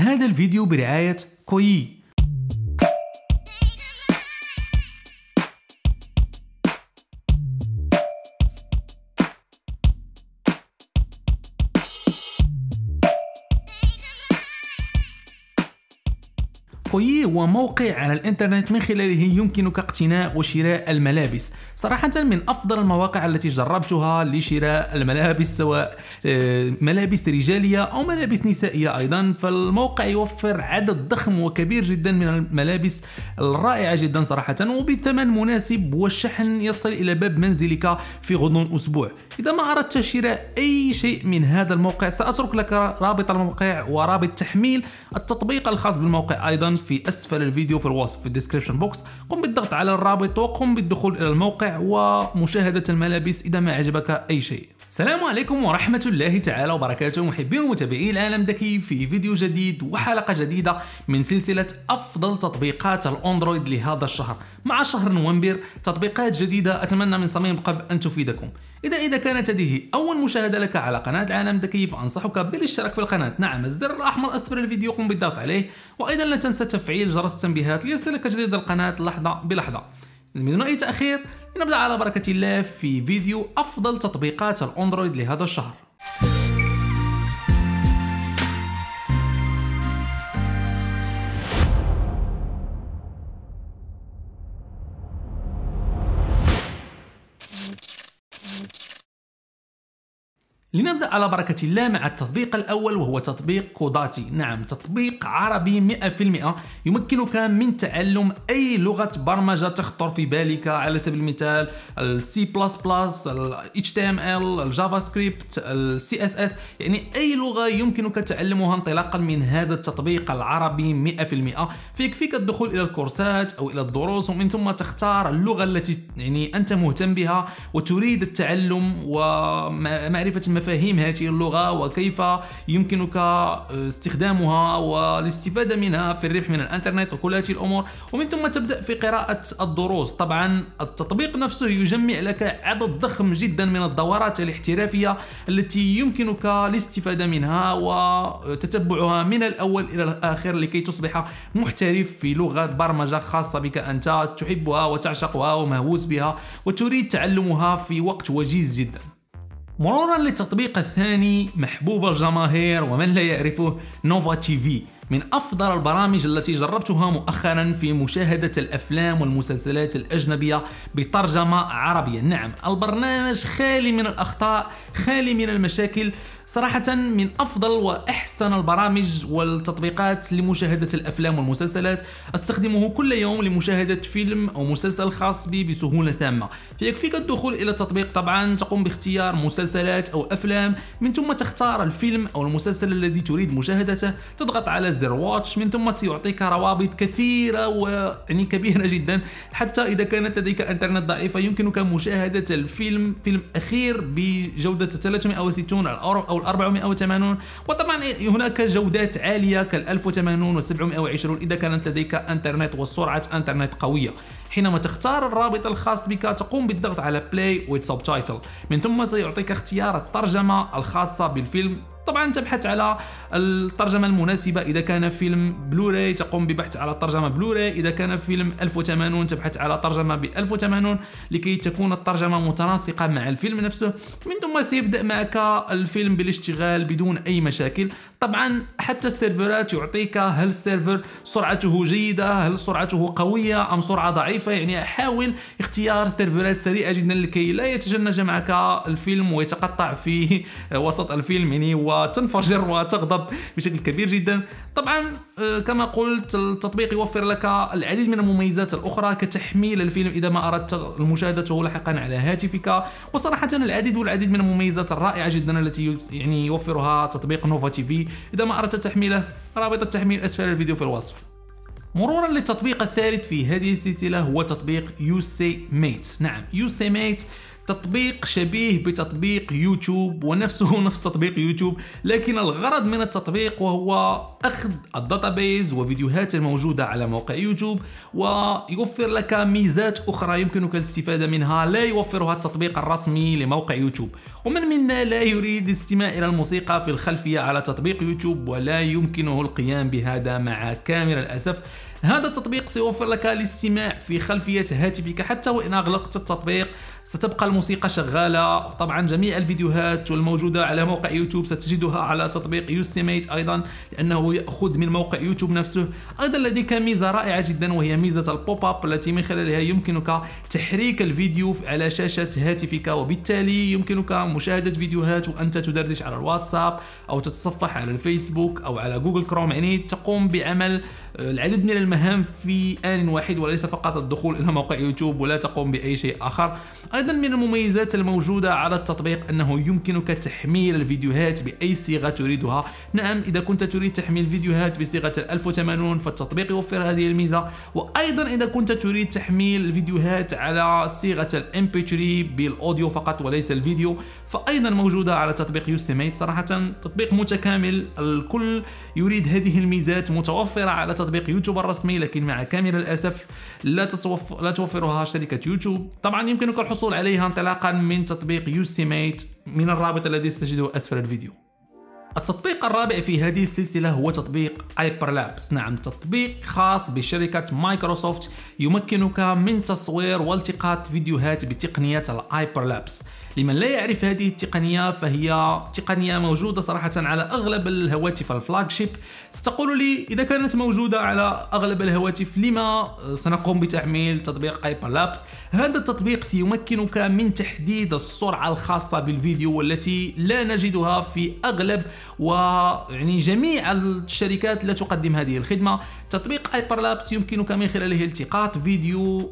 هذا الفيديو برعاية كويي كوي هو موقع على الانترنت من خلاله يمكنك اقتناء وشراء الملابس صراحة من افضل المواقع التي جربتها لشراء الملابس سواء آه، ملابس رجالية او ملابس نسائية ايضا فالموقع يوفر عدد ضخم وكبير جدا من الملابس الرائعة جدا صراحة وبثمن مناسب والشحن يصل الى باب منزلك في غضون اسبوع اذا ما اردت شراء اي شيء من هذا الموقع ساترك لك رابط الموقع ورابط تحميل التطبيق الخاص بالموقع ايضا في أسفل الفيديو في الوصف في الديسكريبشن بوكس قم بالضغط على الرابط وقم بالدخول إلى الموقع ومشاهدة الملابس إذا ما عجبك أي شيء السلام عليكم ورحمة الله تعالى وبركاته محبي ومتابعي العالم ذكي في فيديو جديد وحلقة جديدة من سلسلة أفضل تطبيقات الأندرويد لهذا الشهر مع شهر نوفمبر تطبيقات جديدة أتمنى من صميم قلب أن تفيدكم إذا إذا كانت هذه أول مشاهدة لك على قناة العالم ذكي فأنصحك بالاشتراك في القناة نعم الزر الأحمر أسفل الفيديو قم بالضغط عليه وأيضا لا تنسى تفعيل جرس التنبيهات ليصلك جديد القناة لحظة بلحظة دون أي تأخير لنبدأ على بركة الله في فيديو أفضل تطبيقات الأندرويد لهذا الشهر لنبدأ على بركة الله مع التطبيق الأول وهو تطبيق كوداتي نعم تطبيق عربي 100% يمكنك من تعلم أي لغة برمجة تخطر في بالك على سبيل المثال السي بلس بلس الاتش تي ام ال الجافا سكريبت السي اس اس يعني أي لغة يمكنك تعلمها انطلاقا من هذا التطبيق العربي 100% فيكفيك الدخول إلى الكورسات أو إلى الدروس ومن ثم تختار اللغة التي يعني أنت مهتم بها وتريد التعلم ومعرفة مفاهيم هذه اللغة وكيف يمكنك آه، استخدامها والاستفادة منها في الربح من الانترنت وكل هذه الامور ومن ثم تبدأ في قراءة الدروس طبعا التطبيق نفسه يجمع لك عدد ضخم جدا من الدورات الاحترافية التي يمكنك الاستفادة منها وتتبعها من الاول الى الاخر لكي تصبح محترف في لغة برمجة خاصة بك انت تحبها وتعشقها ومهووس بها وتريد تعلمها في وقت وجيز جدا مرورا للتطبيق الثاني محبوب الجماهير ومن لا يعرفه نوفا تي في من أفضل البرامج التي جربتها مؤخرا في مشاهدة الأفلام والمسلسلات الأجنبية بترجمة عربية نعم البرنامج خالي من الأخطاء خالي من المشاكل صراحة من أفضل وأحسن البرامج والتطبيقات لمشاهدة الأفلام والمسلسلات أستخدمه كل يوم لمشاهدة فيلم أو مسلسل خاص بي بسهولة تامة فيكفيك الدخول إلى التطبيق طبعا تقوم باختيار مسلسلات أو أفلام من ثم تختار الفيلم أو المسلسل الذي تريد مشاهدته تضغط على زر واتش من ثم سيعطيك روابط كثيرة ويعني كبيرة جدا حتى إذا كانت لديك انترنت ضعيفة يمكنك مشاهدة الفيلم فيلم أخير بجودة 360 أو 480 وطبعا هناك جودات عالية كال 1080 و 720 إذا كانت لديك إنترنت وسرعة إنترنت قوية حينما تختار الرابط الخاص بك تقوم بالضغط على Play with Subtitle من ثم سيعطيك اختيار الترجمة الخاصة بالفيلم طبعا تبحث على الترجمه المناسبه اذا كان فيلم بلوراي تقوم ببحث على الترجمه بلوراي اذا كان فيلم 1080 تبحث على ترجمه ب 1080 لكي تكون الترجمه متناسقه مع الفيلم نفسه من ثم سيبدا معك الفيلم بالاشتغال بدون اي مشاكل طبعا حتى السيرفرات يعطيك هل السيرفر سرعته جيده هل سرعته قويه ام سرعه ضعيفه فيعني يعني حاول اختيار سيرفرات سريعه جدا لكي لا يتجنج معك الفيلم ويتقطع في وسط الفيلم يعني وتنفجر وتغضب بشكل كبير جدا طبعا آه، كما قلت التطبيق يوفر لك العديد من المميزات الاخرى كتحميل الفيلم اذا ما اردت مشاهدته لاحقا على هاتفك وصراحه العديد والعديد من المميزات الرائعه جدا التي يعني يوفرها تطبيق نوفا تي في اذا ما اردت تحميله رابط التحميل اسفل الفيديو في الوصف مرورا للتطبيق الثالث في هذه السلسلة هو تطبيق يوسي ميت نعم سي ميت تطبيق شبيه بتطبيق يوتيوب ونفسه نفس تطبيق يوتيوب لكن الغرض من التطبيق وهو أخذ الداتابيز وفيديوهات الموجودة على موقع يوتيوب ويوفر لك ميزات أخرى يمكنك الاستفادة منها لا يوفرها التطبيق الرسمي لموقع يوتيوب ومن منا لا يريد الاستماع إلى الموسيقى في الخلفية على تطبيق يوتيوب ولا يمكنه القيام بهذا مع كامل الاسف هذا التطبيق سيوفر لك الاستماع في خلفية هاتفك حتى وإن أغلقت التطبيق ستبقى الموسيقى شغالة طبعا جميع الفيديوهات الموجودة على موقع يوتيوب ستجدها على تطبيق يوسيميت أيضا لأنه يأخذ من موقع يوتيوب نفسه أيضا لديك ميزة رائعة جدا وهي ميزة البوب أب التي من خلالها يمكنك تحريك الفيديو على شاشة هاتفك وبالتالي يمكنك مشاهدة فيديوهات وأنت تدردش على الواتساب أو تتصفح على الفيسبوك أو على جوجل كروم يعني تقوم بعمل آه، العديد من المهام في آن واحد وليس فقط الدخول إلى موقع يوتيوب ولا تقوم بأي شيء آخر أيضا من المميزات الموجودة على التطبيق أنه يمكنك تحميل الفيديوهات بأي صيغة تريدها نعم إذا كنت تريد تحميل فيديوهات بصيغة 1080 فالتطبيق يوفر هذه الميزة وأيضا إذا كنت تريد تحميل الفيديوهات على صيغة صيغة 3 بالأوديو فقط وليس الفيديو فأيضا موجودة على تطبيق يوسيميت صراحة تطبيق متكامل الكل يريد هذه الميزات متوفرة على تطبيق يوتيوب الرسمي رسمي لكن مع كاميرا للاسف لا تتوفر لا توفرها شركه يوتيوب طبعا يمكنك الحصول عليها انطلاقا من تطبيق يوسيميت من الرابط الذي ستجده اسفل الفيديو التطبيق الرابع في هذه السلسلة هو تطبيق هايبر لابس نعم تطبيق خاص بشركة مايكروسوفت يمكنك من تصوير والتقاط فيديوهات بتقنية الهايبر لابس لمن لا يعرف هذه التقنية فهي تقنية موجودة صراحة على أغلب الهواتف الفلاجشيب ستقول لي إذا كانت موجودة على أغلب الهواتف لما سنقوم بتعميل تطبيق هايبر لابس هذا التطبيق سيمكنك من تحديد السرعة الخاصة بالفيديو والتي لا نجدها في أغلب ويعني جميع الشركات لا تقدم هذه الخدمة تطبيق هايبر لابس يمكنك من خلاله التقاط فيديو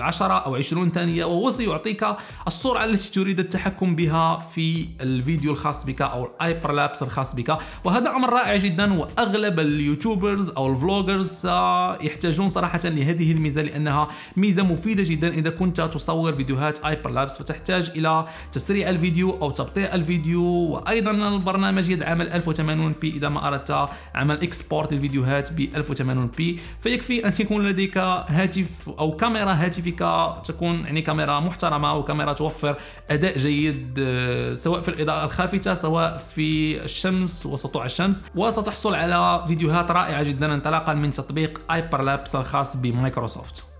10 آه، أو 20 ثانية وهو سيعطيك السرعة التي تريد تريد التحكم بها في الفيديو الخاص بك او الايبر لابس الخاص بك وهذا امر رائع جدا واغلب اليوتيوبرز او الفلوجرز آه، يحتاجون صراحه لهذه الميزه لانها ميزه مفيده جدا اذا كنت تصور فيديوهات لابس فتحتاج الى تسريع الفيديو او تبطيء الفيديو وايضا البرنامج يدعم 1080 بي اذا ما اردت عمل اكسبورت الفيديوهات ب 1080 بي فيكفي ان تكون لديك هاتف او كاميرا هاتفك تكون يعني كاميرا محترمه وكاميرا توفر اداء جيد آه، سواء في الاضاءه الخافته سواء في الشمس وسطوع الشمس وستحصل على فيديوهات رائعه جدا انطلاقا من تطبيق ايبر لابس الخاص بمايكروسوفت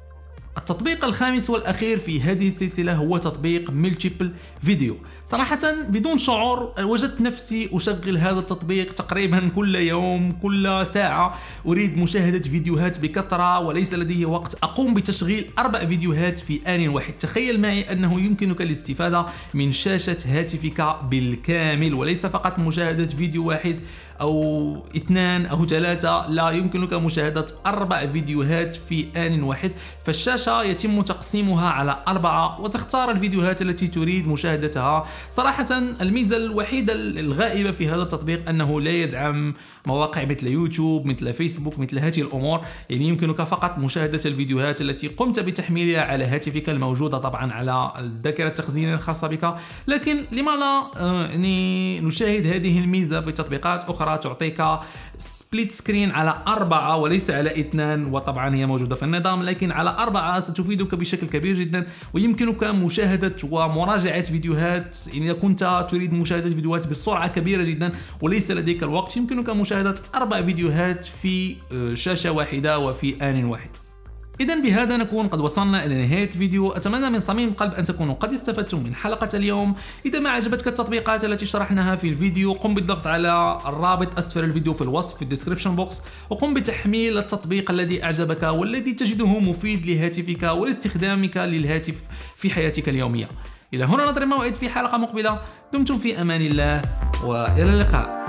التطبيق الخامس والأخير في هذه السلسلة هو تطبيق ملتيبل فيديو صراحة بدون شعور وجدت نفسي أشغل هذا التطبيق تقريبا كل يوم كل ساعة أريد مشاهدة فيديوهات بكثرة وليس لدي وقت أقوم بتشغيل أربع فيديوهات في آن واحد تخيل معي أنه يمكنك الاستفادة من شاشة هاتفك بالكامل وليس فقط مشاهدة فيديو واحد أو اثنان أو ثلاثة لا يمكنك مشاهدة أربع فيديوهات في آن واحد فالشاشة يتم تقسيمها على أربعة وتختار الفيديوهات التي تريد مشاهدتها صراحة الميزة الوحيدة الغائبة في هذا التطبيق أنه لا يدعم مواقع مثل يوتيوب مثل فيسبوك مثل هذه الأمور يعني يمكنك فقط مشاهدة الفيديوهات التي قمت بتحميلها على هاتفك الموجودة طبعا على الذاكرة التخزين الخاصة بك لكن لما لا آه، يعني نشاهد هذه الميزة في تطبيقات أخرى اخرى تعطيك سبليت سكرين على اربعه وليس على اثنان وطبعا هي موجوده في النظام لكن على اربعه ستفيدك بشكل كبير جدا ويمكنك مشاهده ومراجعه فيديوهات اذا كنت تريد مشاهده فيديوهات بسرعه كبيره جدا وليس لديك الوقت يمكنك مشاهده اربع فيديوهات في آه، شاشه واحده وفي ان واحد اذا بهذا نكون قد وصلنا الى نهايه الفيديو اتمنى من صميم قلب ان تكونوا قد استفدتم من حلقه اليوم اذا ما عجبتك التطبيقات التي شرحناها في الفيديو قم بالضغط على الرابط اسفل الفيديو في الوصف في الديسكريبشن بوكس وقم بتحميل التطبيق الذي اعجبك والذي تجده مفيد لهاتفك ولاستخدامك للهاتف في حياتك اليوميه الى هنا نضرب موعد في حلقه مقبله دمتم في امان الله والى اللقاء